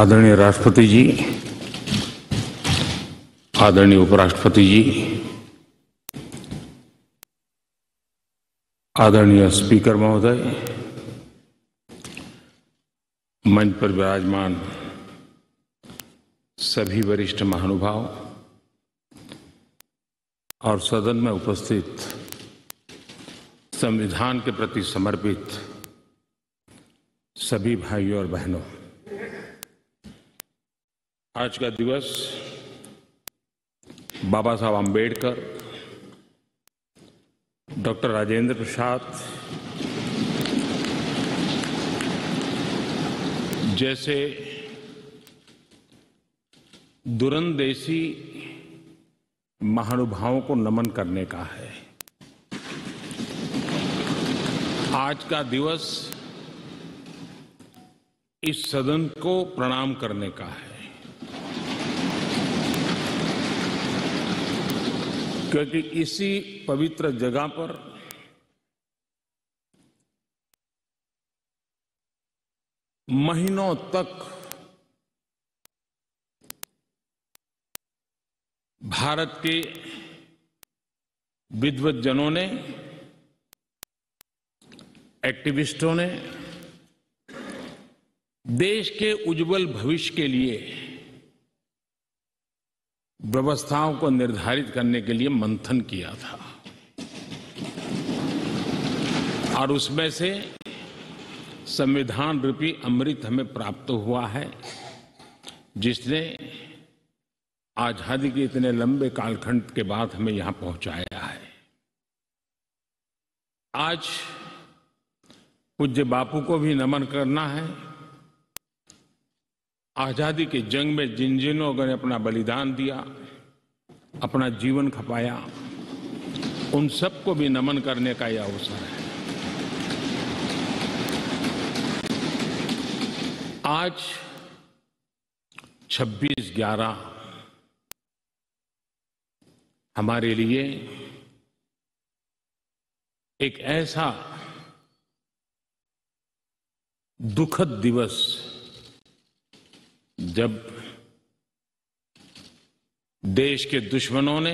आदरणीय राष्ट्रपति जी आदरणीय उपराष्ट्रपति जी आदरणीय स्पीकर महोदय मंच पर विराजमान सभी वरिष्ठ महानुभाव और सदन में उपस्थित संविधान के प्रति समर्पित सभी भाइयों और बहनों आज का दिवस बाबा साहब आम्बेडकर डॉक्टर राजेंद्र प्रसाद जैसे दुरंदेशी महानुभावों को नमन करने का है आज का दिवस इस सदन को प्रणाम करने का है क्योंकि इसी पवित्र जगह पर महीनों तक भारत के विद्वतजनों ने एक्टिविस्टों ने देश के उज्जवल भविष्य के लिए व्यवस्थाओं को निर्धारित करने के लिए मंथन किया था और उसमें से संविधान रूपी अमृत हमें प्राप्त हुआ है जिसने आजादी के इतने लंबे कालखंड के बाद हमें यहां पहुंचाया है आज पूज्य बापू को भी नमन करना है आजादी के जंग में जिन जिन लोगों ने अपना बलिदान दिया अपना जीवन खपाया उन सबको भी नमन करने का यह अवसर है आज 26 ग्यारह हमारे लिए एक ऐसा दुखद दिवस जब देश के दुश्मनों ने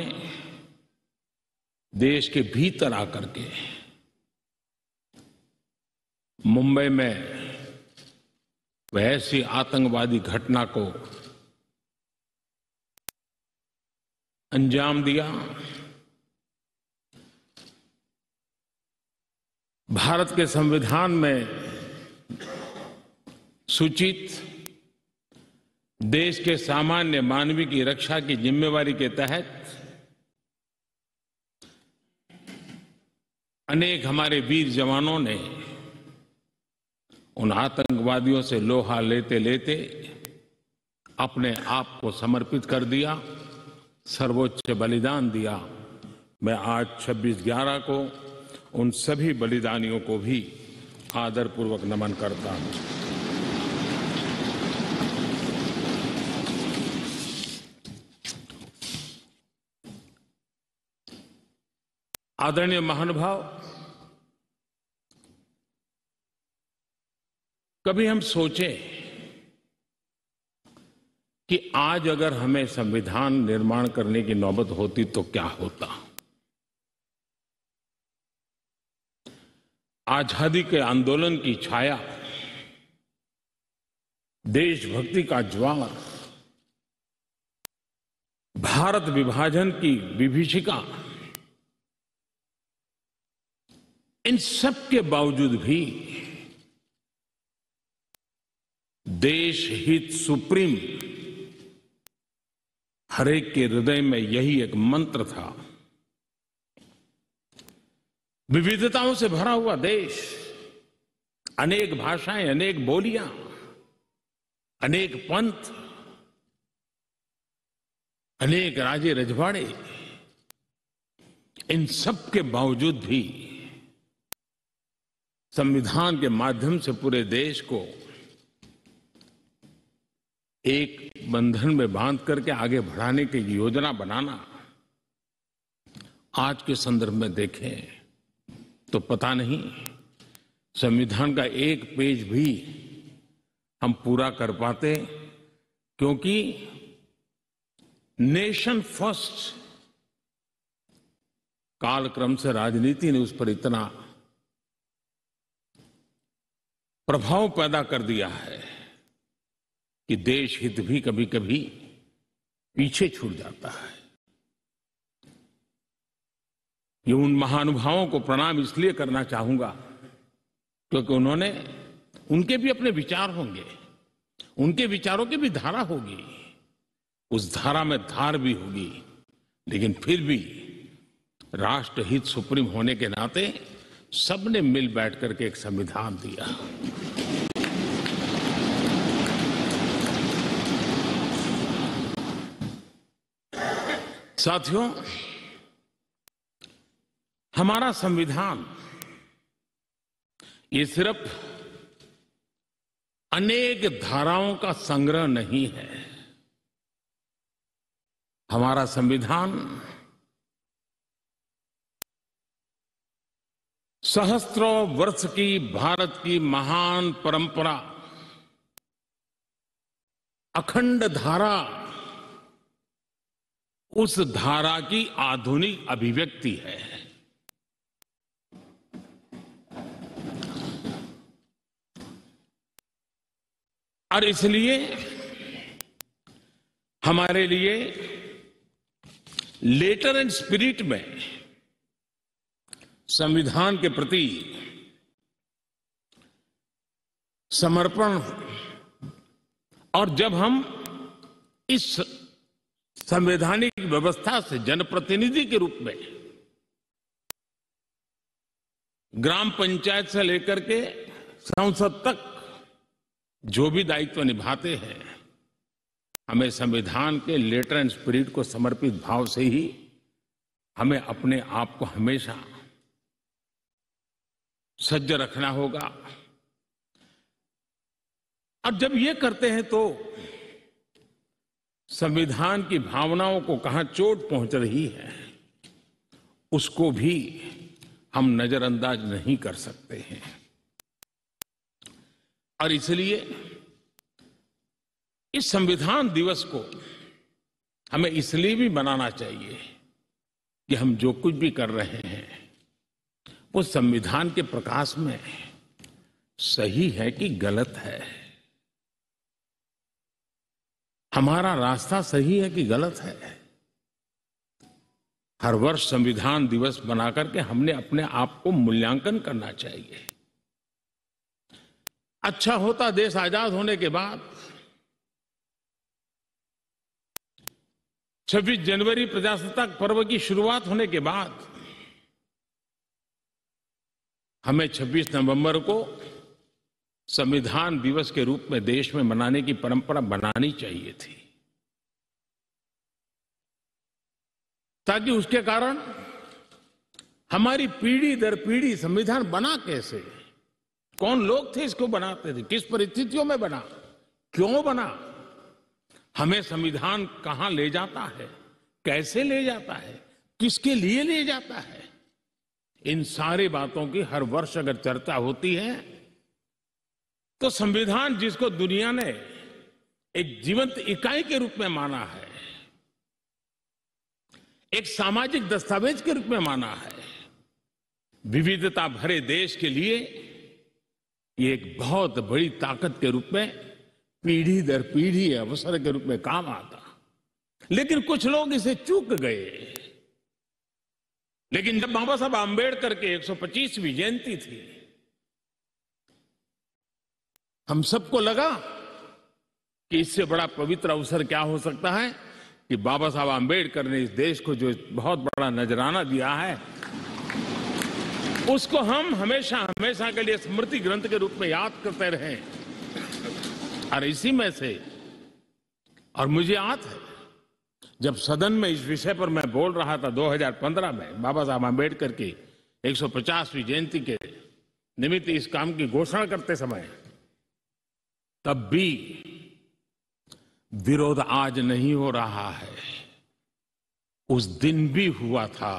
देश के भीतर आकर के मुंबई में वह आतंकवादी घटना को अंजाम दिया भारत के संविधान में सूचित देश के सामान्य मानवी की रक्षा की जिम्मेवारी के तहत अनेक हमारे वीर जवानों ने उन आतंकवादियों से लोहा लेते लेते अपने आप को समर्पित कर दिया सर्वोच्च बलिदान दिया मैं आज 26 ग्यारह को उन सभी बलिदानियों को भी आदरपूर्वक नमन करता हूं आदरणीय महानुभाव कभी हम सोचें कि आज अगर हमें संविधान निर्माण करने की नौबत होती तो क्या होता आजादी के आंदोलन की छाया देशभक्ति का ज्वार भारत विभाजन की विभीषिका इन सब के बावजूद भी देश हित सुप्रीम हरेक के हृदय में यही एक मंत्र था विविधताओं से भरा हुआ देश अनेक भाषाएं अनेक बोलियां अनेक पंथ अनेक राजे रजवाड़े इन सब के बावजूद भी संविधान के माध्यम से पूरे देश को एक बंधन में बांध करके आगे बढ़ाने की योजना बनाना आज के संदर्भ में देखें तो पता नहीं संविधान का एक पेज भी हम पूरा कर पाते क्योंकि नेशन फर्स्ट कालक्रम से राजनीति ने उस पर इतना प्रभाव पैदा कर दिया है कि देश हित भी कभी कभी पीछे छूट जाता है ये उन महानुभावों को प्रणाम इसलिए करना चाहूंगा क्योंकि उन्होंने उनके भी अपने विचार होंगे उनके विचारों की भी धारा होगी उस धारा में धार भी होगी लेकिन फिर भी राष्ट्रहित सुप्रीम होने के नाते सबने मिल बैठ करके एक संविधान दिया साथियों हमारा संविधान ये सिर्फ अनेक धाराओं का संग्रह नहीं है हमारा संविधान सहस्त्रों वर्ष की भारत की महान परंपरा अखंड धारा उस धारा की आधुनिक अभिव्यक्ति है और इसलिए हमारे लिए लेटर एंड स्पिरिट में संविधान के प्रति समर्पण और जब हम इस संवैधानिक व्यवस्था से जनप्रतिनिधि के रूप में ग्राम पंचायत से लेकर के संसद तक जो भी दायित्व निभाते हैं हमें संविधान के लेटर एंड स्पिरिट को समर्पित भाव से ही हमें अपने आप को हमेशा सज्ज रखना होगा और जब ये करते हैं तो संविधान की भावनाओं को कहां चोट पहुंच रही है उसको भी हम नजरअंदाज नहीं कर सकते हैं और इसलिए इस संविधान दिवस को हमें इसलिए भी मनाना चाहिए कि हम जो कुछ भी कर रहे हैं वो संविधान के प्रकाश में सही है कि गलत है हमारा रास्ता सही है कि गलत है हर वर्ष संविधान दिवस बनाकर के हमने अपने आप को मूल्यांकन करना चाहिए अच्छा होता देश आजाद होने के बाद 26 जनवरी प्रजासत्ताक पर्व की शुरुआत होने के बाद हमें 26 नवंबर को संविधान दिवस के रूप में देश में मनाने की परंपरा बनानी चाहिए थी ताकि उसके कारण हमारी पीढ़ी दर पीढ़ी संविधान बना कैसे कौन लोग थे इसको बनाते थे किस परिस्थितियों में बना क्यों बना हमें संविधान कहां ले जाता है कैसे ले जाता है किसके लिए ले जाता है इन सारी बातों की हर वर्ष अगर चर्चा होती है तो संविधान जिसको दुनिया ने एक जीवंत इकाई के रूप में माना है एक सामाजिक दस्तावेज के रूप में माना है विविधता भरे देश के लिए ये एक बहुत बड़ी ताकत के रूप में पीढ़ी दर पीढ़ी अवसर के रूप में काम आता लेकिन कुछ लोग इसे चूक गए लेकिन जब बाबा साहब आंबेडकर के 125वीं जयंती थी हम सबको लगा कि इससे बड़ा पवित्र अवसर क्या हो सकता है कि बाबा साहब आम्बेडकर ने इस देश को जो बहुत बड़ा नजराना दिया है उसको हम हमेशा हमेशा के लिए स्मृति ग्रंथ के रूप में याद करते रहे और इसी में से और मुझे याद है जब सदन में इस विषय पर मैं बोल रहा था 2015 में बाबा साहब आम्बेडकर की 150वीं जयंती के निमित्त इस काम की घोषणा करते समय तब भी विरोध आज नहीं हो रहा है उस दिन भी हुआ था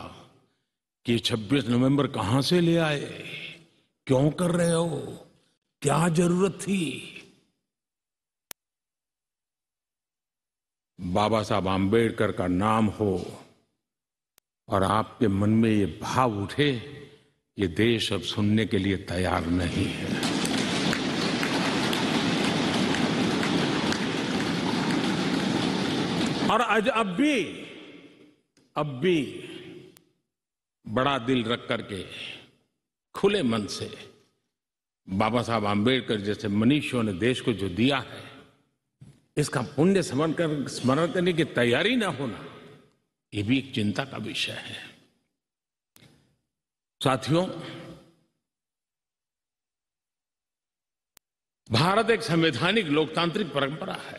कि 26 नवंबर कहां से ले आए क्यों कर रहे हो क्या जरूरत थी बाबा साहब आम्बेडकर का नाम हो और आपके मन में ये भाव उठे ये देश अब सुनने के लिए तैयार नहीं है और आज अब भी अब भी बड़ा दिल रख करके खुले मन से बाबा साहब आम्बेडकर जैसे मनीषियों ने देश को जो दिया है इसका पुण्य स्मरण कर स्मरण करने की तैयारी ना होना ये भी एक चिंता का विषय है साथियों भारत एक संवैधानिक लोकतांत्रिक परंपरा है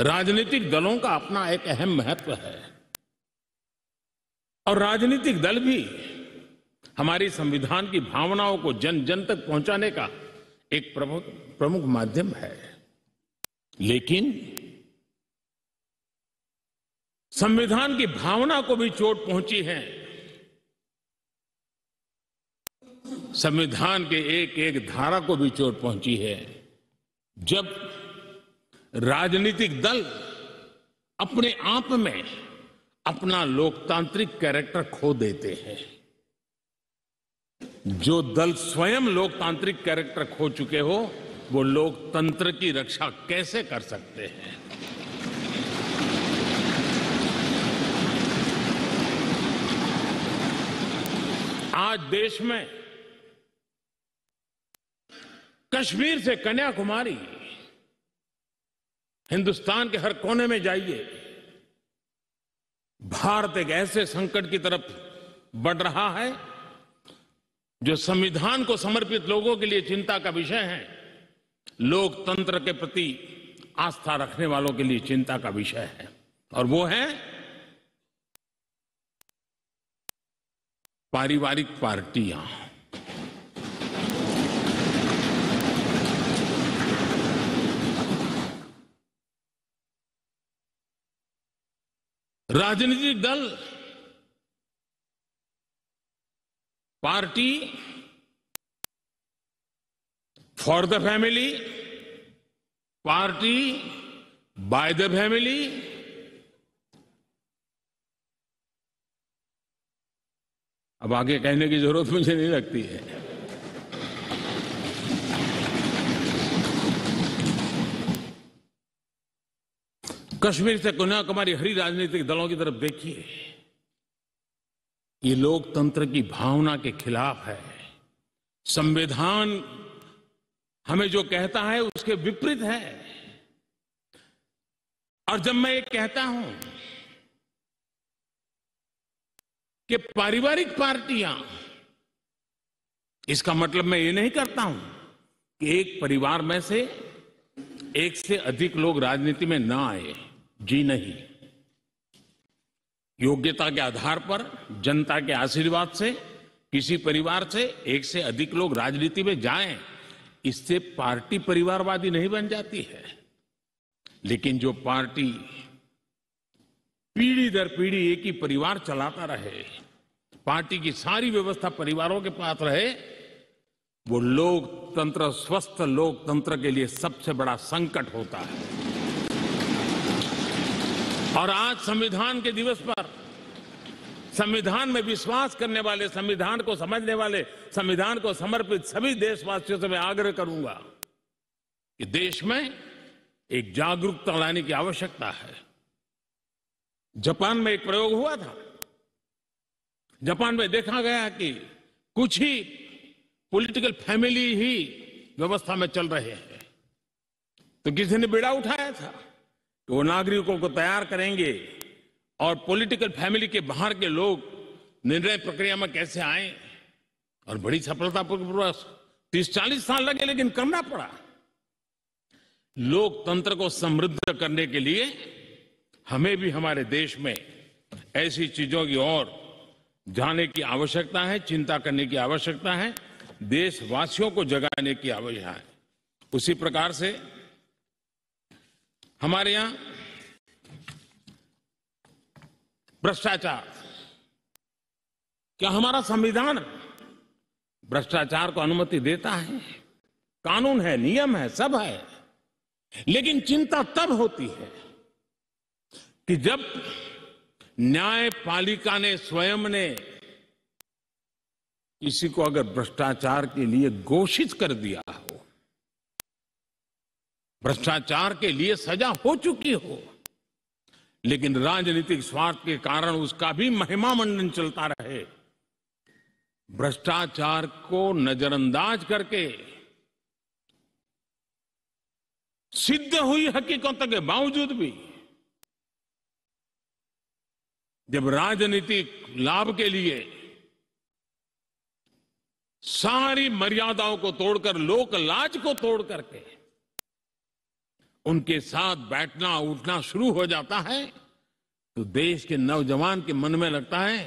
राजनीतिक दलों का अपना एक अहम महत्व है और राजनीतिक दल भी हमारी संविधान की भावनाओं को जन जन तक पहुंचाने का एक प्रमुख प्रमुख माध्यम है लेकिन संविधान की भावना को भी चोट पहुंची है संविधान के एक एक धारा को भी चोट पहुंची है जब राजनीतिक दल अपने आप में अपना लोकतांत्रिक कैरेक्टर खो देते हैं जो दल स्वयं लोकतांत्रिक कैरेक्टर खो चुके हो वो लोकतंत्र की रक्षा कैसे कर सकते हैं आज देश में कश्मीर से कन्याकुमारी हिंदुस्तान के हर कोने में जाइए भारत एक ऐसे संकट की तरफ बढ़ रहा है जो संविधान को समर्पित लोगों के लिए चिंता का विषय है लोकतंत्र के प्रति आस्था रखने वालों के लिए चिंता का विषय है और वो है पारिवारिक पार्टियां राजनीतिक दल party for the family party by the family अब आगे कहने की जरूरत मुझे नहीं लगती है कश्मीर से कन्याकुमारी हरी राजनीतिक दलों की तरफ देखिए ये लोकतंत्र की भावना के खिलाफ है संविधान हमें जो कहता है उसके विपरीत है और जब मैं ये कहता हूं कि पारिवारिक पार्टियां इसका मतलब मैं ये नहीं करता हूं कि एक परिवार में से एक से अधिक लोग राजनीति में ना आए जी नहीं योग्यता के आधार पर जनता के आशीर्वाद से किसी परिवार से एक से अधिक लोग राजनीति में जाएं इससे पार्टी परिवारवादी नहीं बन जाती है लेकिन जो पार्टी पीढ़ी दर पीढ़ी एक ही परिवार चलाता रहे पार्टी की सारी व्यवस्था परिवारों के पास रहे वो लोकतंत्र स्वस्थ लोकतंत्र के लिए सबसे बड़ा संकट होता है और आज संविधान के दिवस पर संविधान में विश्वास करने वाले संविधान को समझने वाले संविधान को समर्पित सभी देशवासियों से मैं आग्रह करूंगा कि देश में एक जागरूकता लाने की आवश्यकता है जापान में एक प्रयोग हुआ था जापान में देखा गया कि कुछ ही पॉलिटिकल फैमिली ही व्यवस्था में चल रहे हैं तो किसी ने बेड़ा उठाया था तो वो नागरिकों को तैयार करेंगे और पॉलिटिकल फैमिली के बाहर के लोग निर्णय प्रक्रिया में कैसे आए और बड़ी सफलतापूर्वक तीस चालीस साल लगे लेकिन करना पड़ा लोकतंत्र को समृद्ध करने के लिए हमें भी हमारे देश में ऐसी चीजों की ओर जाने की आवश्यकता है चिंता करने की आवश्यकता है देशवासियों को जगाने की आवश्यकता है उसी प्रकार से हमारे यहां भ्रष्टाचार क्या हमारा संविधान भ्रष्टाचार को अनुमति देता है कानून है नियम है सब है लेकिन चिंता तब होती है कि जब न्यायपालिका ने स्वयं ने किसी को अगर भ्रष्टाचार के लिए घोषित कर दिया हो भ्रष्टाचार के लिए सजा हो चुकी हो लेकिन राजनीतिक स्वार्थ के कारण उसका भी महिमा मंडन चलता रहे भ्रष्टाचार को नजरअंदाज करके सिद्ध हुई हकीकतों के बावजूद भी जब राजनीतिक लाभ के लिए सारी मर्यादाओं को तोड़कर लोक लाज को तोड़ करके उनके साथ बैठना उठना शुरू हो जाता है तो देश के नौजवान के मन में लगता है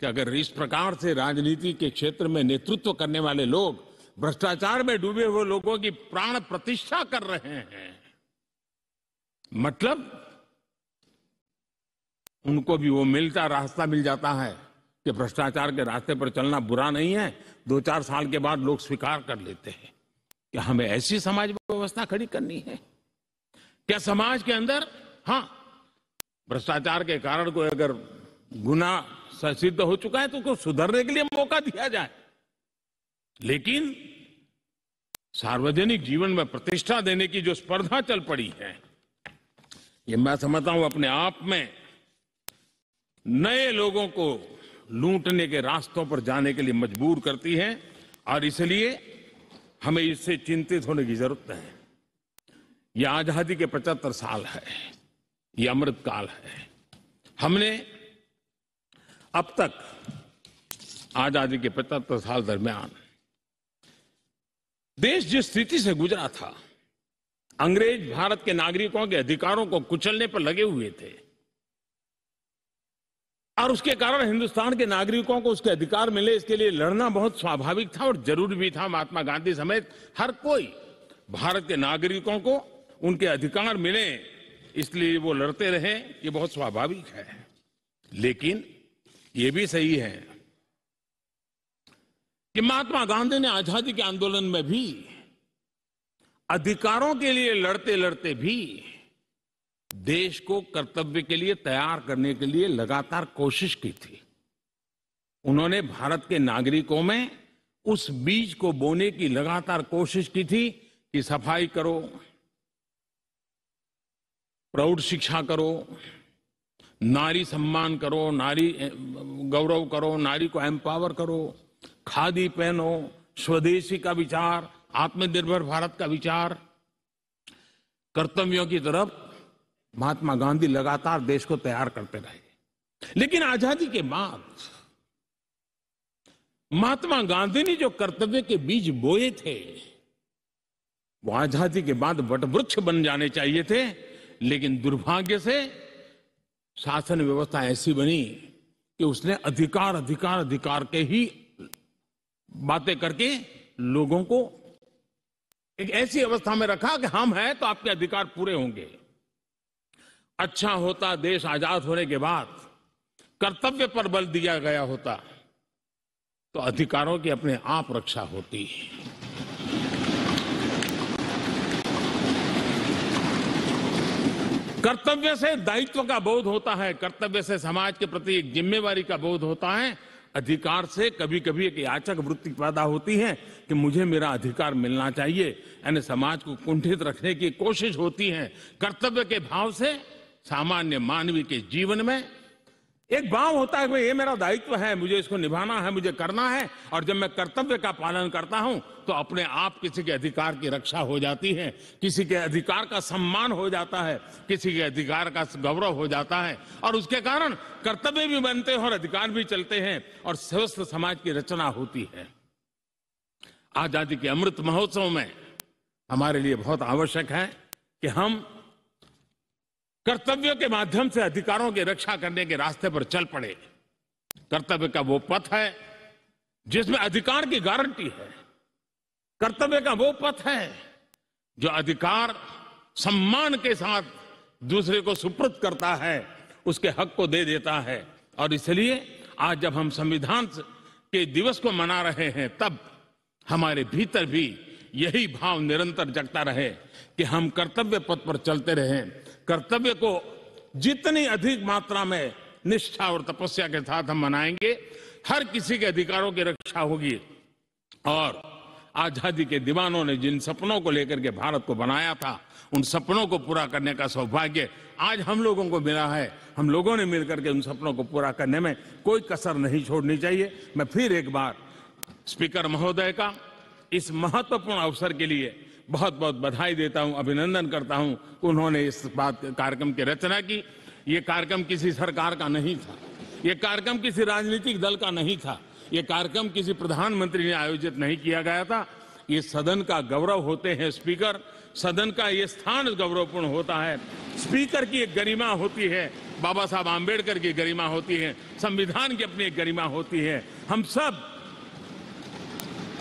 कि अगर इस प्रकार से राजनीति के क्षेत्र में नेतृत्व करने वाले लोग भ्रष्टाचार में डूबे हुए लोगों की प्राण प्रतिष्ठा कर रहे हैं मतलब उनको भी वो मिलता रास्ता मिल जाता है कि भ्रष्टाचार के रास्ते पर चलना बुरा नहीं है दो चार साल के बाद लोग स्वीकार कर लेते हैं कि हमें ऐसी समाज व्यवस्था खड़ी करनी है क्या समाज के अंदर हाँ भ्रष्टाचार के कारण कोई अगर गुना सिद्ध हो चुका है तो उसको सुधरने के लिए मौका दिया जाए लेकिन सार्वजनिक जीवन में प्रतिष्ठा देने की जो स्पर्धा चल पड़ी है ये मैं समझता हूं अपने आप में नए लोगों को लूटने के रास्तों पर जाने के लिए मजबूर करती है और इसलिए हमें इससे चिंतित होने की जरूरत है ये आजादी के पचहत्तर साल है ये अमृत काल है हमने अब तक आजादी के पचहत्तर साल दरमियान देश जिस स्थिति से गुजरा था अंग्रेज भारत के नागरिकों के अधिकारों को कुचलने पर लगे हुए थे और उसके कारण हिंदुस्तान के नागरिकों को उसके अधिकार मिले इसके लिए लड़ना बहुत स्वाभाविक था और जरूरी भी था महात्मा गांधी समेत हर कोई भारत के नागरिकों को उनके अधिकार मिले इसलिए वो लड़ते रहे ये बहुत स्वाभाविक है लेकिन ये भी सही है कि महात्मा गांधी ने आजादी के आंदोलन में भी अधिकारों के लिए लड़ते लड़ते भी देश को कर्तव्य के लिए तैयार करने के लिए लगातार कोशिश की थी उन्होंने भारत के नागरिकों में उस बीज को बोने की लगातार कोशिश की थी कि सफाई करो प्रौढ़ शिक्षा करो नारी सम्मान करो नारी गौरव करो नारी को एम्पावर करो खादी पहनो स्वदेशी का विचार आत्मनिर्भर भारत का विचार कर्तव्यों की तरफ महात्मा गांधी लगातार देश को तैयार करते रहे लेकिन आजादी के बाद महात्मा गांधी ने जो कर्तव्य के बीज बोए थे वो आजादी के बाद वटवृक्ष बन जाने चाहिए थे लेकिन दुर्भाग्य से शासन व्यवस्था ऐसी बनी कि उसने अधिकार अधिकार अधिकार के ही बातें करके लोगों को एक ऐसी अवस्था में रखा कि हम हैं तो आपके अधिकार पूरे होंगे अच्छा होता देश आजाद होने के बाद कर्तव्य पर बल दिया गया होता तो अधिकारों की अपने आप रक्षा होती है कर्तव्य से दायित्व का बोध होता है कर्तव्य से समाज के प्रति एक जिम्मेवारी का बोध होता है अधिकार से कभी कभी एक याचक वृत्ति पैदा होती है कि मुझे मेरा अधिकार मिलना चाहिए यानी समाज को कुंठित रखने की कोशिश होती है कर्तव्य के भाव से सामान्य मानवीय के जीवन में एक भाव होता है कि ये मेरा दायित्व है मुझे इसको निभाना है मुझे करना है और जब मैं कर्तव्य का पालन करता हूं तो अपने आप किसी के अधिकार की रक्षा हो जाती है किसी के अधिकार का सम्मान हो जाता है किसी के अधिकार का गौरव हो जाता है और उसके कारण कर्तव्य भी बनते हैं और अधिकार भी चलते हैं और स्वस्थ समाज की रचना होती है आजादी के अमृत महोत्सव में हमारे लिए बहुत आवश्यक है कि हम कर्तव्यों के माध्यम से अधिकारों की रक्षा करने के रास्ते पर चल पड़े कर्तव्य का वो पथ है जिसमें अधिकार की गारंटी है कर्तव्य का वो पथ है जो अधिकार सम्मान के साथ दूसरे को सुप्रत करता है उसके हक को दे देता है और इसलिए आज जब हम संविधान के दिवस को मना रहे हैं तब हमारे भीतर भी यही भाव निरंतर जगता रहे कि हम कर्तव्य पथ पर चलते रहें कर्तव्य को जितनी अधिक मात्रा में निष्ठा और तपस्या के साथ हम मनाएंगे हर किसी के अधिकारों की रक्षा होगी और आजादी के दीवानों ने जिन सपनों को लेकर के भारत को बनाया था उन सपनों को पूरा करने का सौभाग्य आज हम लोगों को मिला है हम लोगों ने मिलकर के उन सपनों को पूरा करने में कोई कसर नहीं छोड़नी चाहिए मैं फिर एक बार स्पीकर महोदय का इस महत्वपूर्ण अवसर के लिए बहुत बहुत बधाई देता हूं अभिनंदन करता हूं उन्होंने इस बात कार्यक्रम की रचना की ये कार्यक्रम किसी सरकार का नहीं था ये कार्यक्रम किसी राजनीतिक दल का नहीं था ये कार्यक्रम किसी प्रधानमंत्री ने आयोजित नहीं किया गया था ये सदन का गौरव होते हैं स्पीकर सदन का ये स्थान गौरवपूर्ण होता है स्पीकर की एक गरिमा होती है बाबा साहब आम्बेडकर की गरिमा होती है संविधान की अपनी एक गरिमा होती है हम सब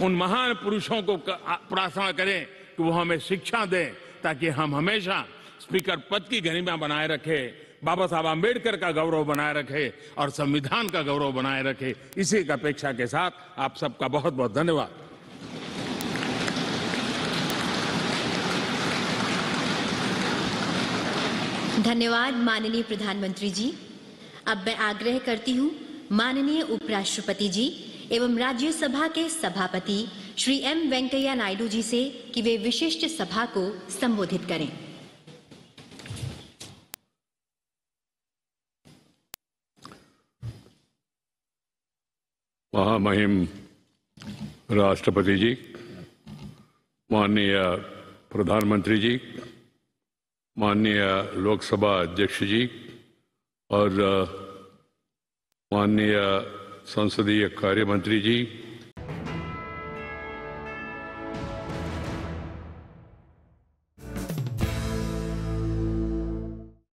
उन महान पुरुषों को प्रार्थना करें कि वो हमें शिक्षा दें ताकि हम हमेशा स्पीकर पद की गरिमा बनाए रखे बाबा साहब अम्बेडकर का गौरव बनाए रखे और संविधान का गौरव बनाए रखे इसी का अपेक्षा के साथ आप सबका बहुत बहुत धन्यवाद धन्यवाद माननीय प्रधानमंत्री जी अब मैं आग्रह करती हूँ माननीय उपराष्ट्रपति जी एवं राज्यसभा के सभापति श्री एम वेंकैया नायडू जी से कि वे विशिष्ट सभा को संबोधित करें महामहिम राष्ट्रपति जी माननीय प्रधानमंत्री जी माननीय लोकसभा अध्यक्ष जी और माननीय संसदीय कार्य मंत्री जी